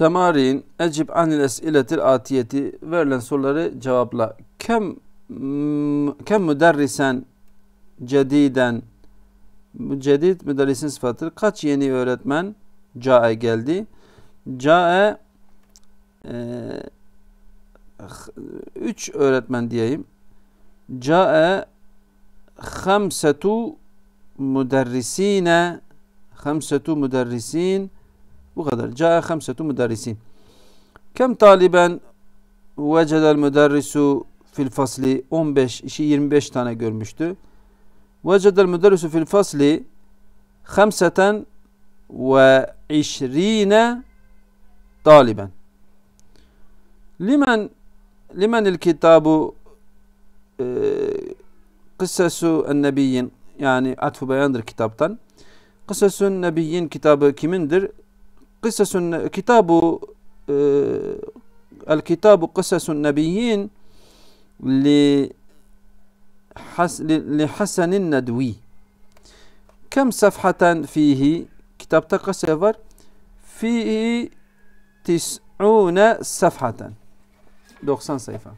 Temarin ecib anil esiletil atiyeti verilen soruları cevapla. Kem mm, kem müderrisen cediden bu cedid müderrisin sıfatıdır. Kaç yeni öğretmen cae geldi? Cae e, üç öğretmen diyeyim. Cae hamsetu müderrisine hamsetu müderrisin bu kadar. Ca'e hamsetu müderrisin. Kem taliben vecedel müderrisu fil fasli 15 işi 25 tane görmüştü. Vecedel müderrisu fil fasli hamseten ve işrine taliben. Limen limenil kitabu e, kıssasu en nebiyyin yani atfu beyandır kitaptan. Kıssasun nebiyyin kitabı kimindir? قصص كتاب آه، الكتاب قصص النبيين لحسن الندوي كم صفحة فيه كتاب تقصير فيه تسعون صفحة دوخسان صيفا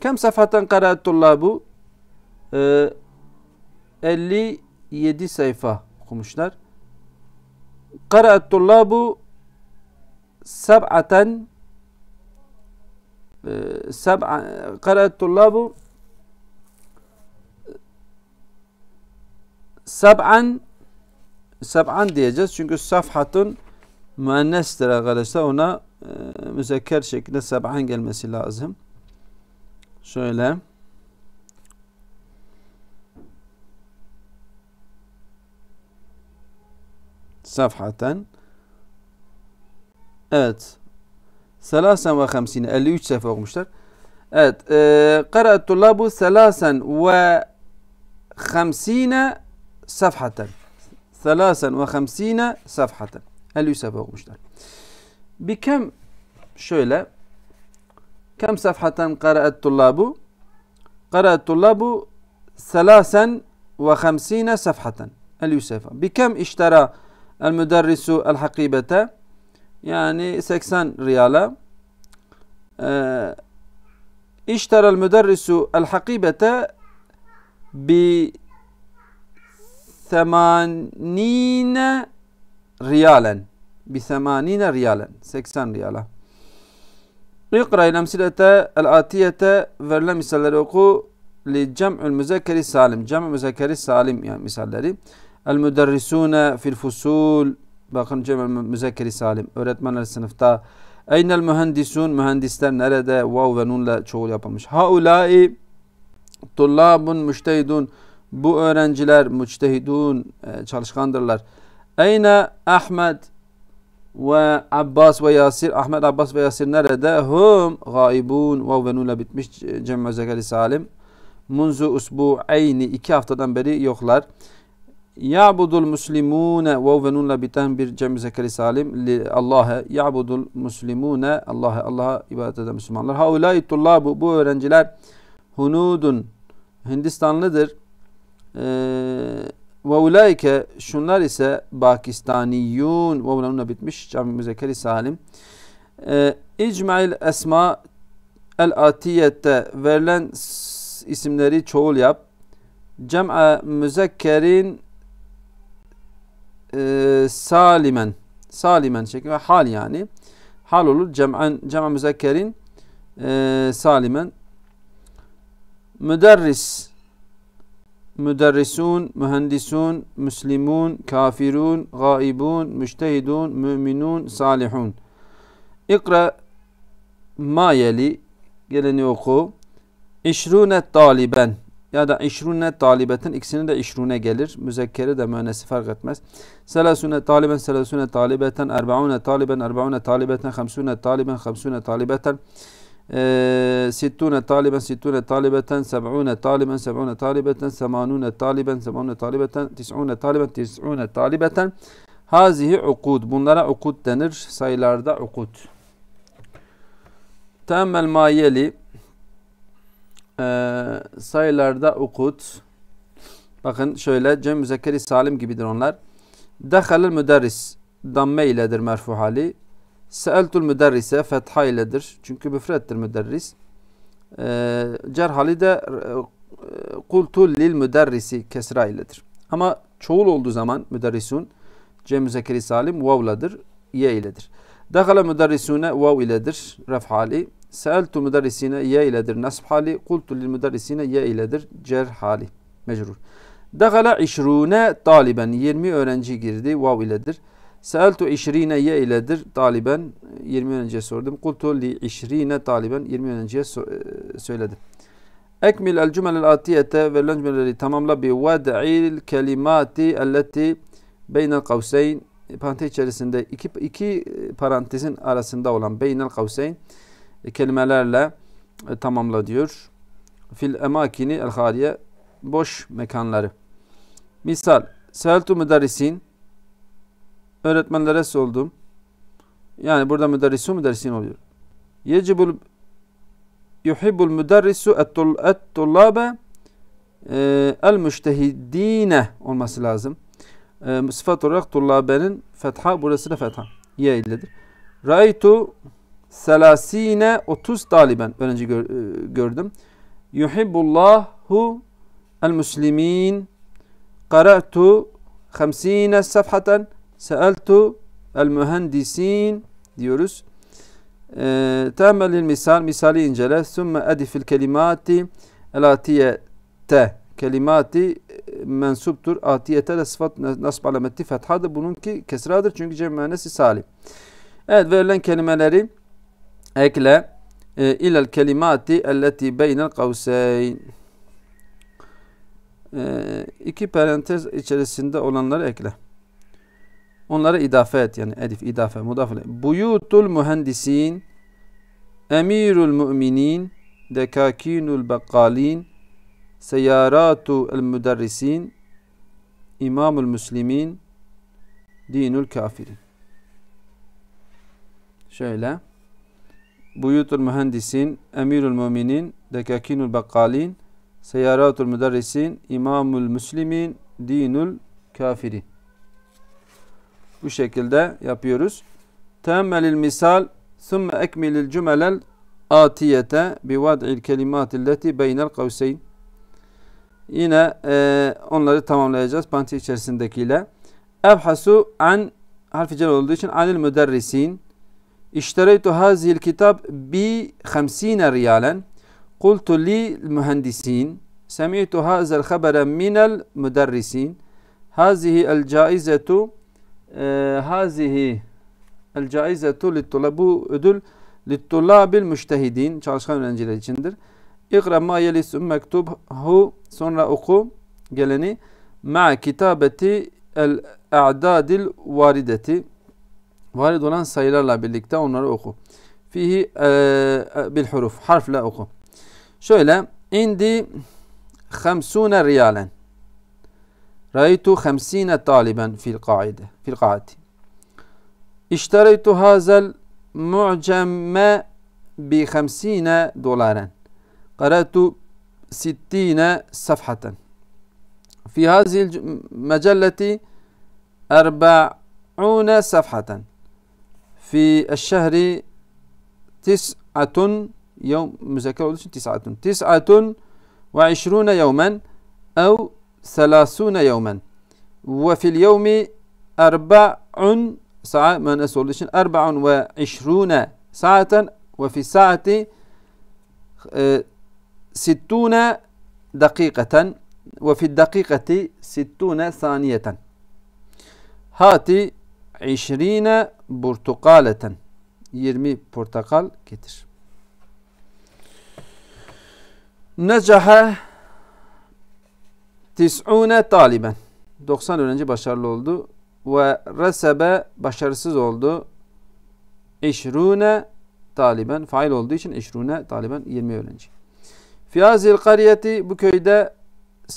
كم صفحة قرأ الطلاب آه، صيفا خمشنر قرأ الطلاب سبعة e, سبعة قرأ الطلاب sab'an sab'an diyeceğiz. Çünkü safhatun müennestir arkadaşlar. Ona e, müzekker şeklinde sab'an gelmesi lazım. Şöyle. صفحة آت ثلاثا وخمسين اللي اليوتشا فوق مشتر آت آه، قرأ الطلاب ثلاثا وخمسين صفحة ثلاثا وخمسين صفحة اللي اليوتشا فوق مشتر بكم شوية كم صفحة قرأ الطلاب قرأ الطلاب ثلاثا وخمسين صفحة اليوسف بكم اشترى El müderrisu el hakibete yani 80 riyala. Ee, İşterel müderrisu el hakibete bi semanine riyalen. Bi semanine riyalen. 80 riyala. İkra'il emsilete el atiyete verilen misalleri oku li cem'ül müzekkeri salim. Cem'ül müzekkeri salim yani misalleri. El müderrisune fil fusul bakın cemel müzekkeri salim öğretmenler sınıfta Eynel mühendisun mühendisler nerede? Vav ve nunla çoğul yapılmış. Haulai tullabun müştehidun bu öğrenciler müçtehidun e, çalışkandırlar. Eyne Ahmet ve Abbas ve Yasir. Ahmet, Abbas ve Yasir nerede? Hum gaibun. Vav ve nunla bitmiş. E, Cem ve Zekeri Salim. Munzu usbu ayni. iki haftadan beri yoklar. Ya'budul muslimune vevvenunla biten bir cem zekeri salim li Allah'a ya'budul muslimune Allah'a Allah'a ibadet eden Müslümanlar. Haulâi tullabu bu öğrenciler hunudun Hindistanlıdır. Ee, ve ulaike şunlar ise Pakistaniyun ve ulanunla bitmiş cem müzekeri salim. Ee, İcma'il esma el atiyette verilen isimleri çoğul yap. Cem'e müzekkerin e, salimen salimen şekli ve hal yani hal olur cem'en cem'e müzekkerin e, salimen müderris müderrisun mühendisun müslimun kafirun gaibun müştehidun müminun salihun ikra mayeli geleni oku işrune taliben ya da işrune talibeten ikisini de işrune gelir. Müzekkeri de müennesi fark etmez. Selasune taliben selasune talibeten erbaune taliben erbaune talibeten hamsune taliben hamsune talibeten ee, sittune taliben sittune talibeten seb'une taliben seb'une talibeten semanune taliben semanune talibeten tis'une taliben tis'une talibeten Hazihi ukud. Bunlara ukud denir. Sayılarda ukud. Teemmel mayeli e, sayılarda ukut. Bakın şöyle cem müzekkeri salim gibidir onlar. Dehalil müderris damme iledir merfu hali. Seeltul müderrise fetha iledir. Çünkü müfrettir müderris. E, ee, cerhali de e, lil müderrisi kesra iledir. Ama çoğul olduğu zaman müderrisun cem müzekkeri salim vavladır. Ye iledir. Dekhala müderrisune vav iledir. Ref hali. Seeltu müderrisine ye iledir nasb hali. Kultu lil müderrisine ye iledir cer hali. Mecrur. Degale işrune taliben. 20 öğrenci girdi. Vav iledir. Seeltu işrine ye iledir. Taliben 20 öğrenciye sordum. Kultu li işrine taliben 20 öğrenciye so e, söyledim. Ekmil el cümelel atiyete verilen cümleleri tamamla bi vad'il kelimati elleti beynel kavseyn parantez içerisinde iki, iki parantezin arasında olan beynel kavseyn e, kelimelerle e, tamamla diyor. Fil emakini el hariye boş mekanları. Misal Seltu müderrisin öğretmenlere soldum. Yani burada müderrisu müderrisin oluyor. Yecibul yuhibbul müderrisu et-tullabe e, el müştehidine olması lazım. E, sıfat olarak tullabenin fetha burası da fetha. Ye illedir. Raitu selasine 30 taliben önce gör, e, gördüm. Yuhibbullahu el muslimin qara'tu 50 safhaten seeltu el mühendisin diyoruz. E, Temelil misal misali incele sümme edifil kelimati el atiyete kelimati e, mensuptur. Atiyete de sıfat nasb alameti fethadır. Bununki kesradır çünkü cem mühennesi salim. Evet verilen kelimeleri ekle ilal e, ilel kelimati elleti beynel kavseyn e, iki parantez içerisinde olanları ekle. Onları idafe et yani edif idafe mudafle. Buyutul mühendisin emirul müminin dekakinul bakkalin seyaratu el müderrisin imamul müslimin dinul kafirin. Şöyle. Buyutul mühendisin, Emirul müminin, dekakinul bakkalin, seyaratul müderrisin, İmamul müslimin, dinul kafirin. Bu şekilde yapıyoruz. Teammelil misal, sümme ekmilil cümelel atiyete bi vad'il kelimatilleti beynel kavseyn. Yine e, onları tamamlayacağız panti içerisindekiyle. Ebhasu an harfi olduğu için anil müderrisin اشتريت هذه الكتاب بخمسين ريالا قلت للمهندسين سمعت هذا الخبر من المدرسين هذه الجائزة آه هذه الجائزة للطلاب للطلاب المجتهدين çalışkan öğrenciler içindir. İkra ma yelisu mektubhu sonra oku geleni ma kitabeti el a'dadil Varid olan sayılarla birlikte onları oku. Fihi e, bil huruf. Harfle oku. Şöyle. İndi 50 riyalen. Raytu 50 taliben fil kaide. Fil kaati. İştareytu hazel mu'cemme bi 50 dolaren. Karatu 60 safhaten. Fi hazil mecelleti أربعون صفحة في الشهر تسعة يوم مذكر ولا تسعة تسعة وعشرون يوما أو ثلاثون يوما وفي اليوم أربع ساعة من أسولش أربع وعشرون ساعة وفي الساعة آه، ستون دقيقة وفي الدقيقة ستون ثانية هاتي işrine burtukaleten 20 portakal getir. Necahe tis'une taliben 90 öğrenci başarılı oldu ve resebe başarısız oldu. İşrune taliben fail olduğu için işrune taliben 20 öğrenci. Fiyazil kariyeti bu köyde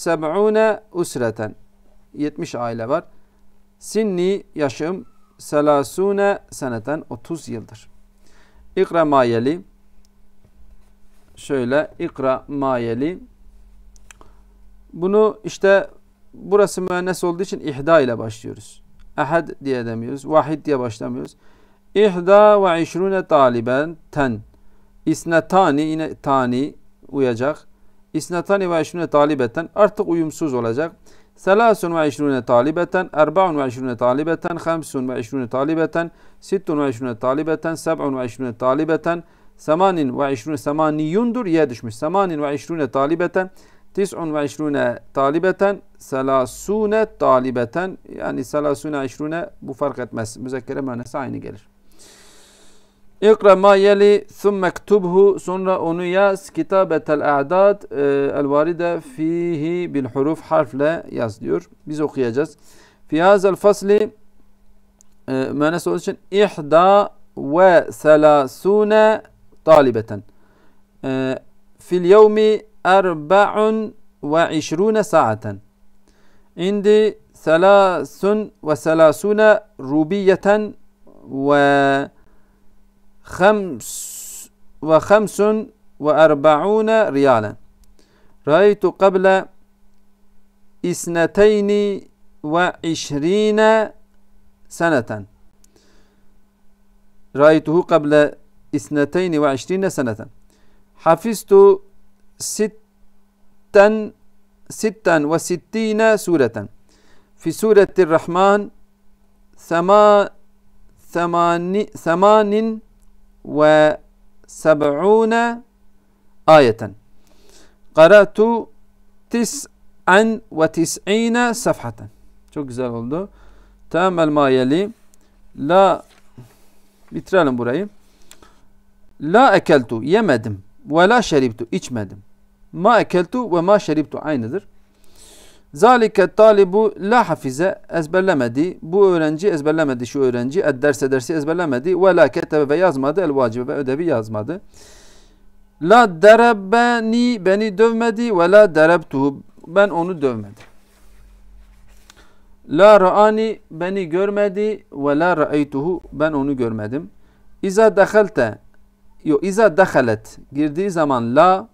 70 usreten 70 aile var. Sinni yaşım selasune seneten 30 yıldır. İkra mayeli şöyle ikra mayeli bunu işte burası müennes olduğu için ihda ile başlıyoruz. Ahad diye demiyoruz. Vahid diye başlamıyoruz. İhda ve işrune taliben ten. İsnetani yine tani uyacak. İsnetani ve işrune talibeten artık uyumsuz olacak. Selasun ve işrune talibeten, erbaun ve işrune talibeten, hamsun ve işrune talibeten, sittun ve işrune talibeten, seb'un ve işrune talibeten, semanin ve ye düşmüş. Semanin talibeten, tis'un talibeten, selasune talibeten, yani selasune bu fark etmez. Müzekkere manası aynı gelir. İkra ma yeli thumme ktubhu sonra onu yaz kitabetel a'dad e, elvaride fihi bil huruf harfle yaz diyor. Biz okuyacağız. Fi hazel fasli e, menesi olduğu için ihda ve selasune talibeten. E, fil yevmi erba'un ve işrune saaten. Indi selasun ve selasune rubiyeten ve خمس وخمس وأربعون ريالا رأيت قبل اثنتين وعشرين سنة رأيته قبل اثنتين وعشرين سنة حفظت ستا ستا وستين سورة في سورة الرحمن ثمان ثمان ثمان ve seb'une ayeten. Karatu tis'an ve tis'ine safhaten. Çok güzel oldu. Tam el mayeli. La bitirelim burayı. La ekeltu yemedim. Ve la şeribtu içmedim. Ma ekeltu ve ma şeribtu aynıdır. Zalike talibu la hafize ezberlemedi. Bu öğrenci ezberlemedi şu öğrenci. Derse dersi ezberlemedi. Ve la ketebe ve yazmadı. El vacibe ve ödevi yazmadı. La derebeni beni dövmedi. Ve la derebtuhu ben onu dövmedim. La ra'ani beni görmedi ve la ra'aytuhu ben onu görmedim. İza dakhalte yo İza dakhalet girdiği zaman la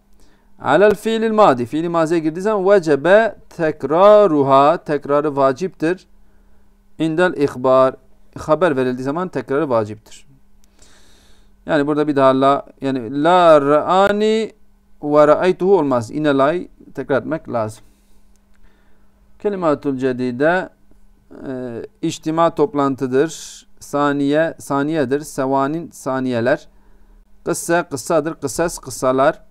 Alel fiilil madi. Fiili maziye girdiği zaman vecebe tekraruha. Tekrarı vaciptir. İndel ihbar. Haber verildiği zaman tekrarı vaciptir. Yani burada bir daha la yani la ra'ani ve ra'aytuhu olmaz. İnelay tekrar etmek lazım. Kelimatul cedide e, içtima toplantıdır. Saniye saniyedir. Sevanin saniyeler. Kıssa kıssadır. Kısas kıssalar.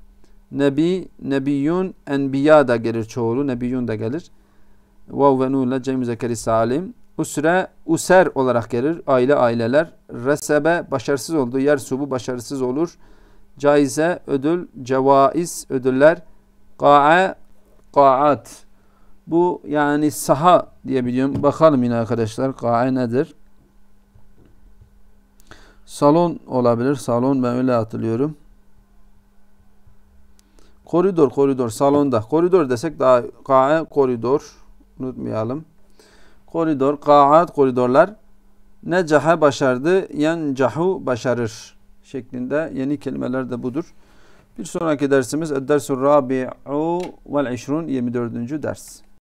Nebi, nebiyyun, enbiya da gelir çoğulu. Nebiyyun da gelir. Vav ve nunla cem zekeri salim. Usre, user olarak gelir. Aile, aileler. Resebe, başarısız oldu. Yer subu, başarısız olur. Caize, ödül. Cevaiz, ödüller. Ka'e, ka'at. Bu yani saha diyebiliyorum. Bakalım yine arkadaşlar. Ka'e nedir? Salon olabilir. Salon ben öyle hatırlıyorum. Koridor, koridor, salonda. Koridor desek daha kae, koridor. Unutmayalım. Koridor, kaat, koridorlar. Necahe başardı, yencahu başarır şeklinde yeni kelimeler de budur. Bir sonraki dersimiz Eddersul Rabi'u vel 24. ders.